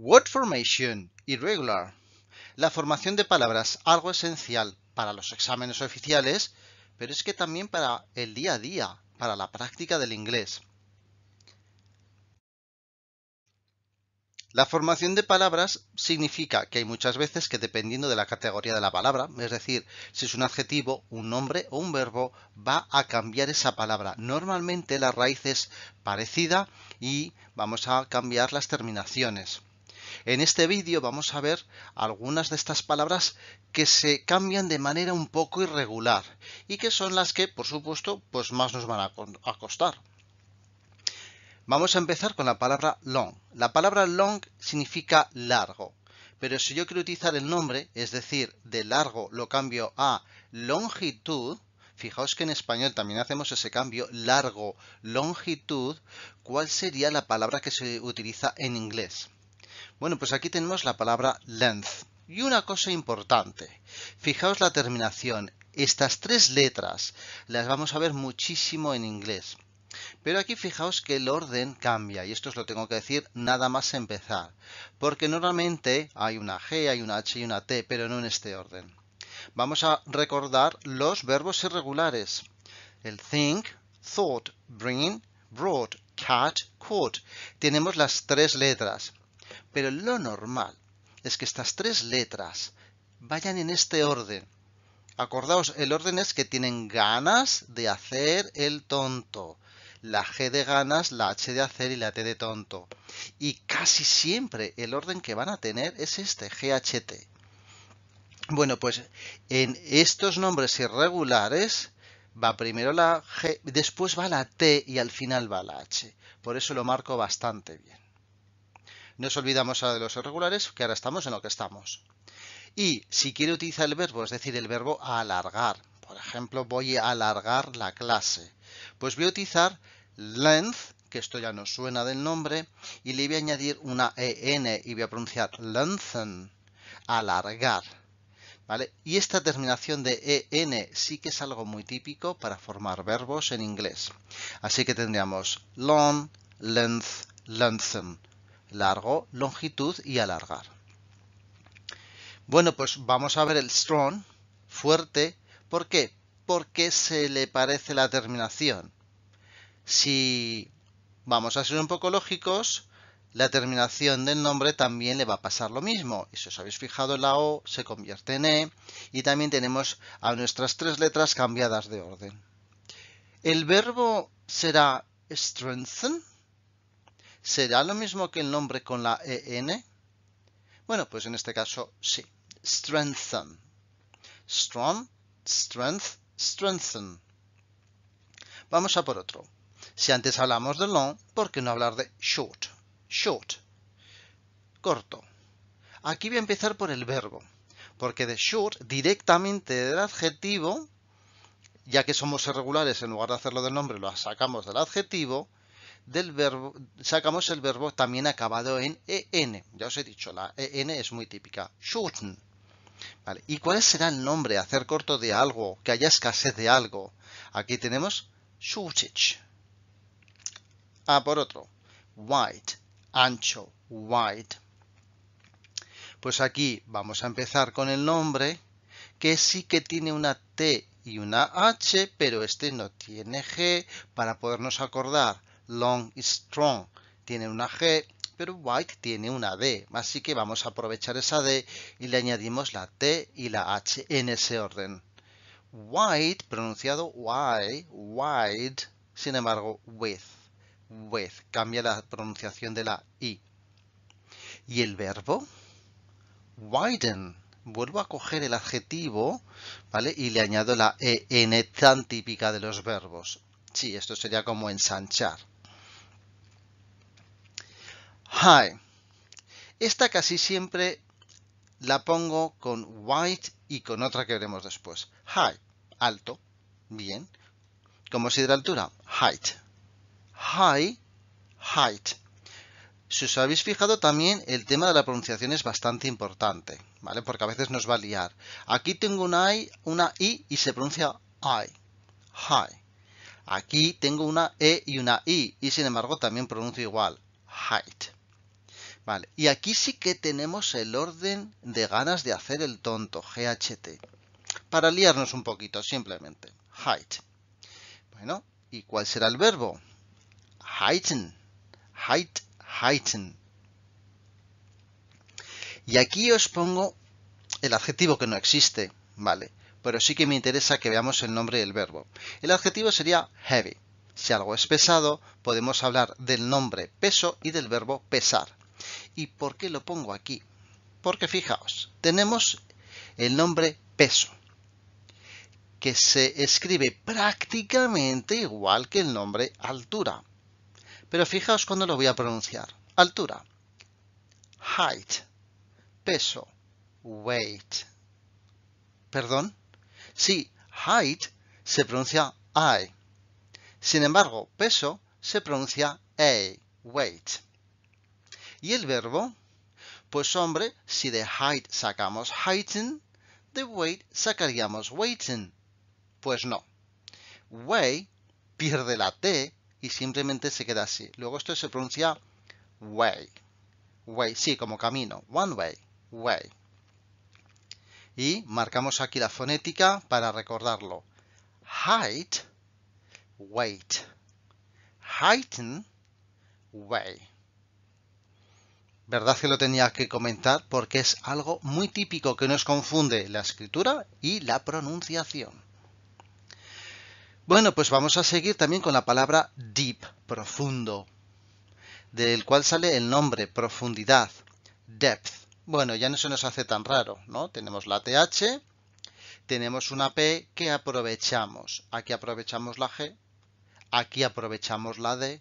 Word Formation Irregular. La formación de palabras, algo esencial para los exámenes oficiales, pero es que también para el día a día, para la práctica del inglés. La formación de palabras significa que hay muchas veces que dependiendo de la categoría de la palabra, es decir, si es un adjetivo, un nombre o un verbo, va a cambiar esa palabra. Normalmente la raíz es parecida y vamos a cambiar las terminaciones. En este vídeo vamos a ver algunas de estas palabras que se cambian de manera un poco irregular y que son las que, por supuesto, pues más nos van a costar. Vamos a empezar con la palabra long. La palabra long significa largo, pero si yo quiero utilizar el nombre, es decir, de largo lo cambio a longitud, fijaos que en español también hacemos ese cambio, largo, longitud, ¿cuál sería la palabra que se utiliza en inglés? Bueno, pues aquí tenemos la palabra length. Y una cosa importante, fijaos la terminación. Estas tres letras las vamos a ver muchísimo en inglés. Pero aquí fijaos que el orden cambia, y esto os lo tengo que decir nada más empezar, porque normalmente hay una G, hay una H y una T, pero no en este orden. Vamos a recordar los verbos irregulares. El think, thought, bring, brought, cat, caught. Tenemos las tres letras. Pero lo normal es que estas tres letras vayan en este orden. Acordaos, el orden es que tienen ganas de hacer el tonto. La G de ganas, la H de hacer y la T de tonto. Y casi siempre el orden que van a tener es este, GHT. Bueno, pues en estos nombres irregulares va primero la G, después va la T y al final va la H. Por eso lo marco bastante bien. No Nos olvidamos ahora de los irregulares, que ahora estamos en lo que estamos. Y si quiero utilizar el verbo, es decir, el verbo alargar, por ejemplo, voy a alargar la clase, pues voy a utilizar length, que esto ya no suena del nombre, y le voy a añadir una en y voy a pronunciar lengthen, alargar. ¿Vale? Y esta terminación de en sí que es algo muy típico para formar verbos en inglés. Así que tendríamos long, length, lengthen largo, longitud y alargar. Bueno, pues vamos a ver el strong, fuerte. ¿Por qué? Porque se le parece la terminación. Si vamos a ser un poco lógicos, la terminación del nombre también le va a pasar lo mismo. Y si os habéis fijado, la O se convierte en E y también tenemos a nuestras tres letras cambiadas de orden. El verbo será strengthen ¿Será lo mismo que el nombre con la EN? Bueno, pues en este caso sí. Strengthen. Strong, strength, strengthen. Vamos a por otro. Si antes hablamos de long, ¿por qué no hablar de short? Short. Corto. Aquí voy a empezar por el verbo, porque de short directamente del adjetivo, ya que somos irregulares, en lugar de hacerlo del nombre, lo sacamos del adjetivo, del verbo, sacamos el verbo también acabado en en. Ya os he dicho, la en es muy típica. ¿Y cuál será el nombre? Hacer corto de algo, que haya escasez de algo. Aquí tenemos shortage. Ah, por otro. Wide, ancho, wide. Pues aquí vamos a empezar con el nombre, que sí que tiene una T y una H, pero este no tiene G, para podernos acordar long y strong tiene una G, pero white tiene una D, así que vamos a aprovechar esa D y le añadimos la T y la H en ese orden. White, pronunciado Y, wide, sin embargo, with, with, cambia la pronunciación de la I. ¿Y el verbo? Widen, vuelvo a coger el adjetivo, ¿vale? Y le añado la EN tan típica de los verbos. Sí, esto sería como ensanchar. Hi. Esta casi siempre la pongo con white y con otra que veremos después. High, alto, bien. ¿Cómo se de la altura? Height. High, height. Si os habéis fijado también, el tema de la pronunciación es bastante importante, ¿vale? Porque a veces nos va a liar. Aquí tengo una I, una I y se pronuncia I. High. Aquí tengo una E y una I y sin embargo también pronuncio igual. Height y aquí sí que tenemos el orden de ganas de hacer el tonto, GHT. Para liarnos un poquito, simplemente. Height. Bueno, ¿y cuál será el verbo? Heighten. Height, heighten. Y aquí os pongo el adjetivo que no existe, ¿vale? Pero sí que me interesa que veamos el nombre del verbo. El adjetivo sería heavy. Si algo es pesado, podemos hablar del nombre peso y del verbo pesar. ¿Y por qué lo pongo aquí? Porque fijaos, tenemos el nombre peso, que se escribe prácticamente igual que el nombre altura. Pero fijaos cuando lo voy a pronunciar. Altura, height, peso, weight. ¿Perdón? Sí, height se pronuncia I. E. Sin embargo, peso se pronuncia A, e, weight. Y el verbo, pues hombre, si de height sacamos heighten, de weight sacaríamos weighten. Pues no. Way pierde la T y simplemente se queda así. Luego esto se pronuncia way. Way, sí, como camino. One way, way. Y marcamos aquí la fonética para recordarlo. Height, weight. Heighten, way verdad que lo tenía que comentar porque es algo muy típico que nos confunde la escritura y la pronunciación. Bueno, pues vamos a seguir también con la palabra deep, profundo, del cual sale el nombre, profundidad, depth. Bueno, ya no se nos hace tan raro, ¿no? Tenemos la TH, tenemos una P que aprovechamos. Aquí aprovechamos la G, aquí aprovechamos la D,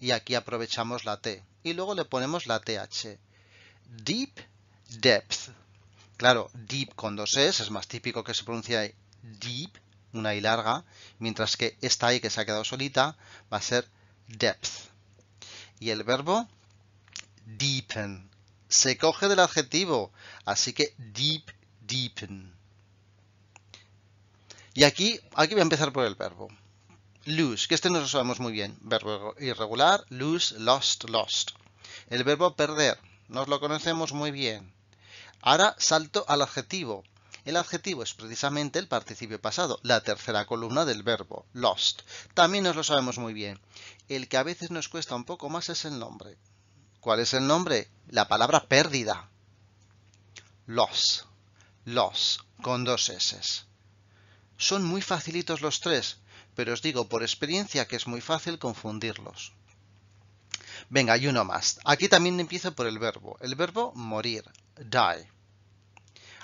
y aquí aprovechamos la T. Y luego le ponemos la TH. Deep depth. Claro, deep con dos S es más típico que se pronuncia deep, una I larga, mientras que esta I que se ha quedado solita va a ser depth. Y el verbo deepen. Se coge del adjetivo, así que deep, deepen. Y aquí, aquí voy a empezar por el verbo lose, que este no lo sabemos muy bien. Verbo irregular, lose, lost, lost. El verbo perder, nos lo conocemos muy bien. Ahora salto al adjetivo. El adjetivo es precisamente el participio pasado, la tercera columna del verbo, lost. También nos lo sabemos muy bien. El que a veces nos cuesta un poco más es el nombre. ¿Cuál es el nombre? La palabra pérdida. Los, los, con dos S. Son muy facilitos los tres pero os digo por experiencia que es muy fácil confundirlos. Venga, y uno más. Aquí también empiezo por el verbo. El verbo morir, die.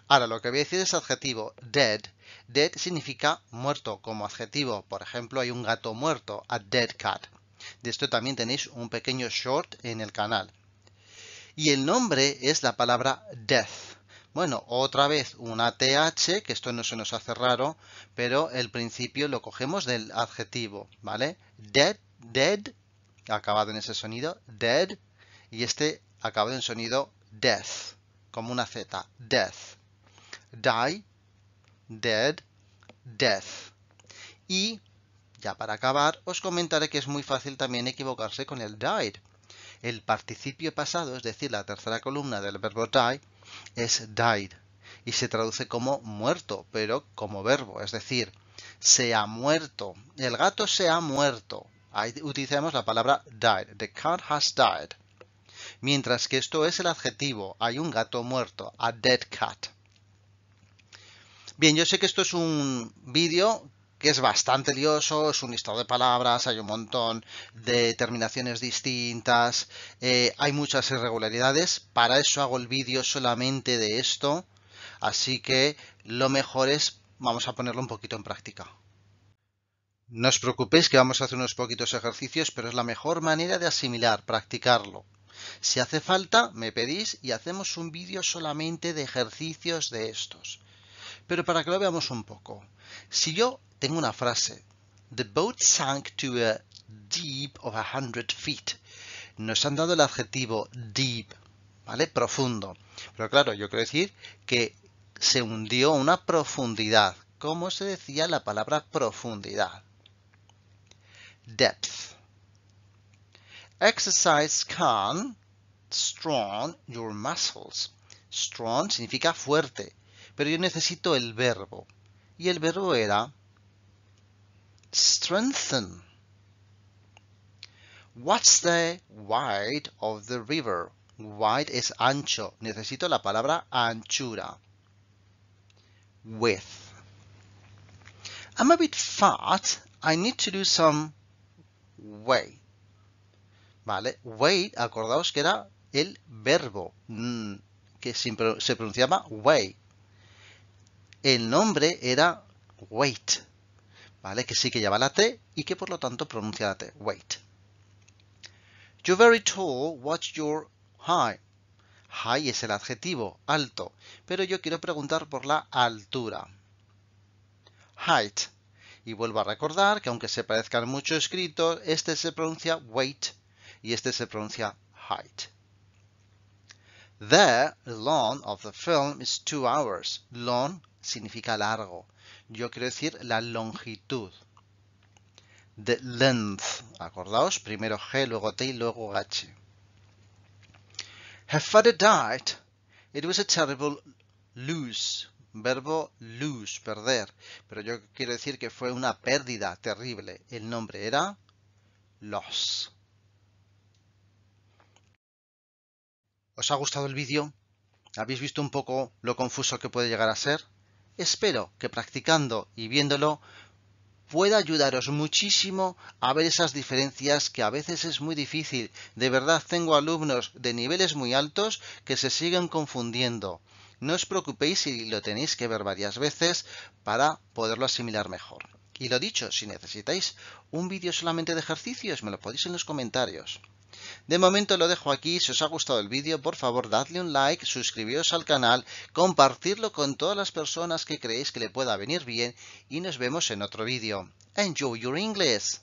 Ahora lo que voy a decir es adjetivo, dead. Dead significa muerto como adjetivo. Por ejemplo, hay un gato muerto, a dead cat. De esto también tenéis un pequeño short en el canal. Y el nombre es la palabra death. Bueno, otra vez una TH, que esto no se nos hace raro, pero el principio lo cogemos del adjetivo, ¿vale? Dead, dead, acabado en ese sonido, dead, y este acabado en sonido death, como una Z, death. Die, dead, death. Y, ya para acabar, os comentaré que es muy fácil también equivocarse con el died. El participio pasado, es decir, la tercera columna del verbo die, es died y se traduce como muerto, pero como verbo, es decir, se ha muerto, el gato se ha muerto. Ahí utilizamos la palabra died, the cat has died. Mientras que esto es el adjetivo, hay un gato muerto, a dead cat. Bien, yo sé que esto es un vídeo que es bastante lioso, es un listado de palabras, hay un montón de terminaciones distintas, eh, hay muchas irregularidades, para eso hago el vídeo solamente de esto, así que lo mejor es, vamos a ponerlo un poquito en práctica. No os preocupéis que vamos a hacer unos poquitos ejercicios, pero es la mejor manera de asimilar, practicarlo. Si hace falta, me pedís y hacemos un vídeo solamente de ejercicios de estos. Pero para que lo veamos un poco, si yo tengo una frase. The boat sank to a deep of a hundred feet. Nos han dado el adjetivo deep, ¿vale? Profundo. Pero claro, yo quiero decir que se hundió una profundidad. ¿Cómo se decía la palabra profundidad? Depth. Exercise can strong your muscles. Strong significa fuerte, pero yo necesito el verbo. Y el verbo era strengthen. What's the wide of the river? Wide es ancho. Necesito la palabra anchura. Width. I'm a bit fat. I need to do some weight. ¿Vale? Weight, acordaos que era el verbo mm, que se pronunciaba way. El nombre era wait. Que sí que lleva la T y que por lo tanto pronuncia la T. Wait. You're very tall, what's your high? High es el adjetivo, alto, pero yo quiero preguntar por la altura. Height. Y vuelvo a recordar que aunque se parezcan mucho escritos, este se pronuncia wait y este se pronuncia height. The long of the film is two hours. Long significa largo. Yo quiero decir la longitud. The length. Acordaos, primero G, luego T y luego H. Her father died. It was a terrible lose. Verbo lose, perder. Pero yo quiero decir que fue una pérdida terrible. El nombre era loss. ¿Os ha gustado el vídeo? ¿Habéis visto un poco lo confuso que puede llegar a ser? Espero que practicando y viéndolo pueda ayudaros muchísimo a ver esas diferencias que a veces es muy difícil. De verdad tengo alumnos de niveles muy altos que se siguen confundiendo. No os preocupéis si lo tenéis que ver varias veces para poderlo asimilar mejor. Y lo dicho, si necesitáis un vídeo solamente de ejercicios, me lo podéis en los comentarios. De momento lo dejo aquí, si os ha gustado el vídeo por favor dadle un like, suscribiros al canal, compartirlo con todas las personas que creéis que le pueda venir bien y nos vemos en otro vídeo. Enjoy your English!